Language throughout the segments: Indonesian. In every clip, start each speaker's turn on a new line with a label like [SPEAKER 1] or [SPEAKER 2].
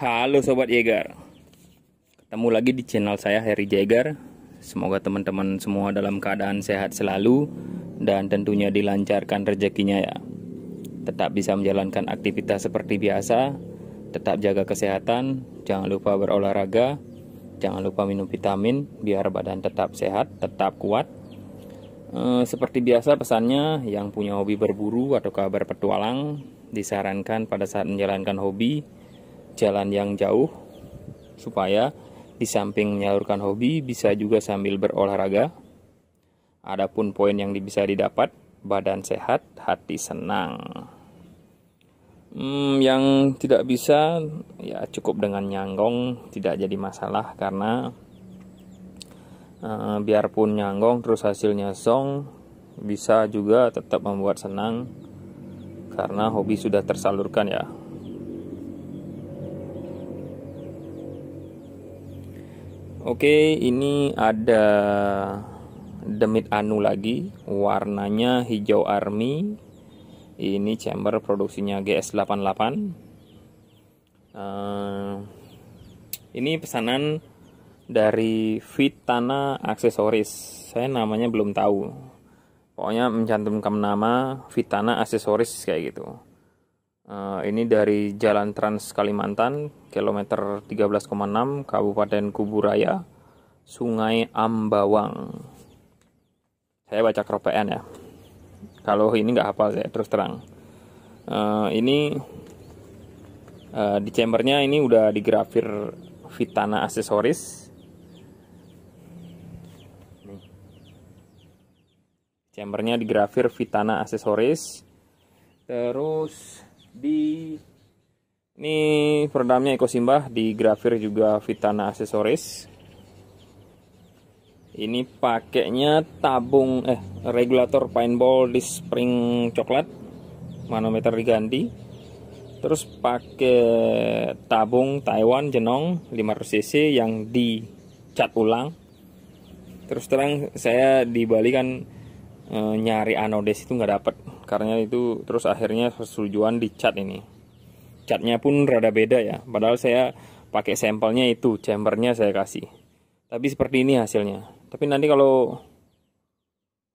[SPEAKER 1] Halo Sobat Yeager Ketemu lagi di channel saya Harry Jaeger Semoga teman-teman semua dalam keadaan sehat selalu Dan tentunya dilancarkan rezekinya ya Tetap bisa menjalankan aktivitas seperti biasa Tetap jaga kesehatan Jangan lupa berolahraga Jangan lupa minum vitamin Biar badan tetap sehat, tetap kuat e, Seperti biasa pesannya Yang punya hobi berburu atau kabar petualang Disarankan pada saat menjalankan hobi jalan yang jauh supaya di samping menyalurkan hobi bisa juga sambil berolahraga. Adapun poin yang bisa didapat badan sehat, hati senang. Hmm, yang tidak bisa ya cukup dengan nyanggong tidak jadi masalah karena uh, biarpun nyanggong terus hasilnya song bisa juga tetap membuat senang karena hobi sudah tersalurkan ya Oke, ini ada demit anu lagi, warnanya hijau army. Ini chamber produksinya GS88. Uh, eh, ini pesanan dari Vitana Aksesoris. Saya namanya belum tahu. Pokoknya mencantumkan nama Vitana Aksesoris kayak gitu. Eh, ini dari Jalan Trans Kalimantan, kilometer 13,6, Kabupaten Kuburaya, Sungai Ambawang. Saya baca keropean ya. Kalau ini nggak hafal saya terus terang. Uh, ini uh, di chambernya ini udah digrafir Vitana aksesoris. Chambernya digrafir Vitana aksesoris. Terus di ini peredamnya Eko Simbah di Grafir juga Vitana aksesoris ini pakainya tabung eh regulator paintball di spring coklat manometer diganti terus pakai tabung Taiwan jenong 500cc yang dicat ulang terus terang saya di Bali kan eh, nyari anodes itu nggak dapet akarnya itu terus akhirnya persetujuan di cat ini catnya pun rada beda ya padahal saya pakai sampelnya itu chambernya saya kasih tapi seperti ini hasilnya tapi nanti kalau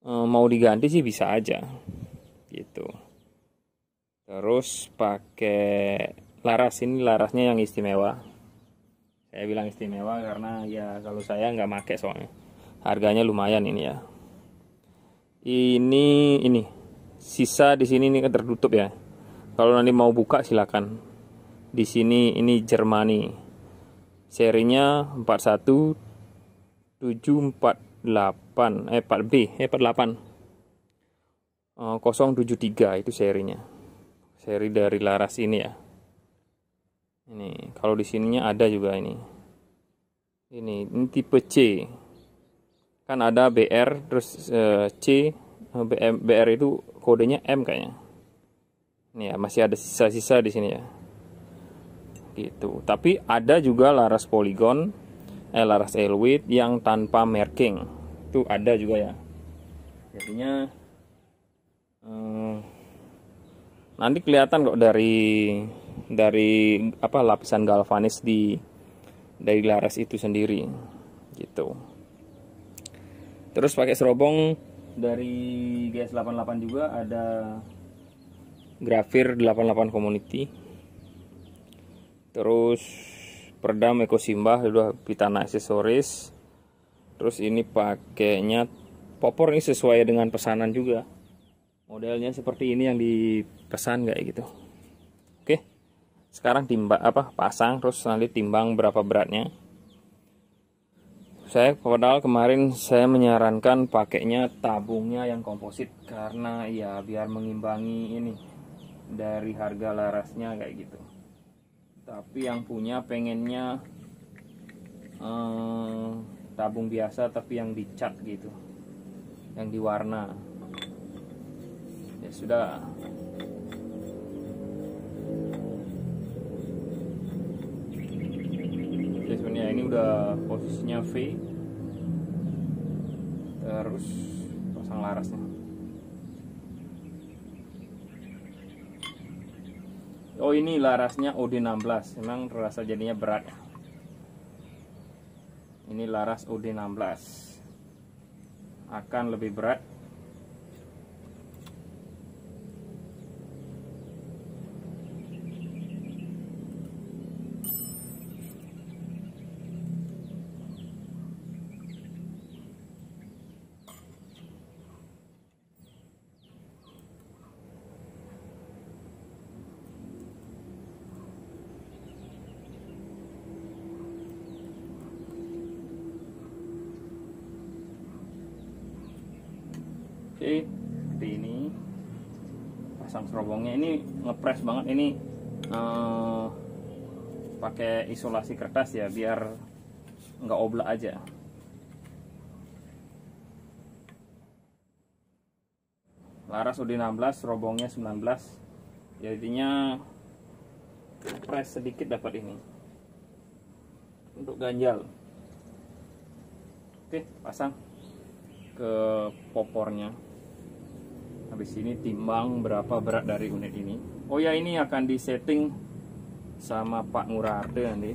[SPEAKER 1] e, mau diganti sih bisa aja gitu terus pakai laras ini larasnya yang istimewa saya bilang istimewa karena ya kalau saya nggak pakai soalnya harganya lumayan ini ya ini ini sisa di sini ini kan tertutup ya. Kalau nanti mau buka silakan. Di sini ini Jermani. Serinya 41748 eh 4B eh 48. 073 eh, itu serinya. Seri dari Laras ini ya. Ini kalau di sininya ada juga ini. Ini, ini tipe C. Kan ada BR terus eh, C BM, BR itu kodenya M kayaknya nih ya masih ada sisa-sisa di sini ya gitu tapi ada juga laras poligon eh laras elwit yang tanpa marking itu ada juga ya jadinya hmm, nanti kelihatan kok dari dari apa lapisan galvanis di dari laras itu sendiri gitu terus pakai serobong dari GS88 juga ada Grafir 88 Community terus Perdam Eko Simbah sudah Pitana aksesoris terus ini pakainya popor ini sesuai dengan pesanan juga modelnya seperti ini yang dipesan kayak gitu oke sekarang timba apa pasang terus nanti timbang berapa beratnya saya padahal kemarin saya menyarankan pakainya tabungnya yang komposit karena ya biar mengimbangi ini dari harga larasnya kayak gitu tapi yang punya pengennya eh, tabung biasa tapi yang dicat gitu yang diwarna ya sudah udah posisinya V terus pasang larasnya oh ini larasnya OD16 memang terasa jadinya berat ini laras OD16 akan lebih berat pasang cerobongnya ini ngepres banget ini uh, pakai isolasi kertas ya biar nggak oblak aja Laras udah 16, cerobongnya 19 jadinya ngepres sedikit dapat ini untuk ganjal oke pasang ke popornya habis ini timbang berapa berat dari unit ini oh ya ini akan disetting sama Pak Murarte nanti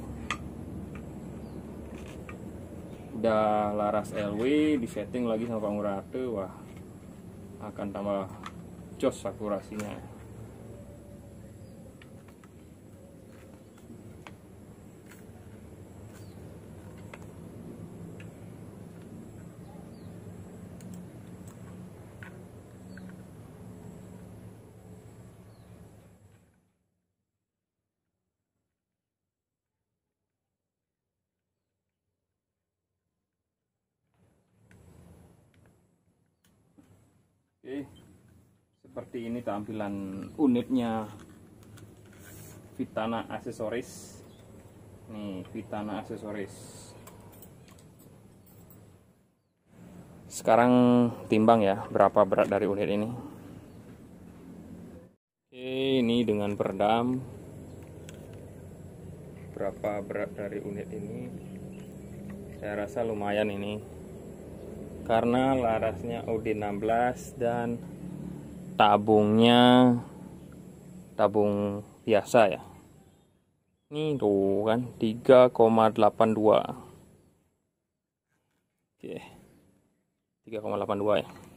[SPEAKER 1] udah laras LW disetting lagi sama Pak Murarte wah akan tambah jos akurasinya Oke, seperti ini tampilan unitnya Vitana aksesoris. Nih, Vitana aksesoris. Sekarang timbang ya, berapa berat dari unit ini? Oke, ini dengan peredam. Berapa berat dari unit ini? Saya rasa lumayan ini karena larasnya UD16 dan tabungnya tabung biasa ya ini tuh kan 3,82 oke 3,82 ya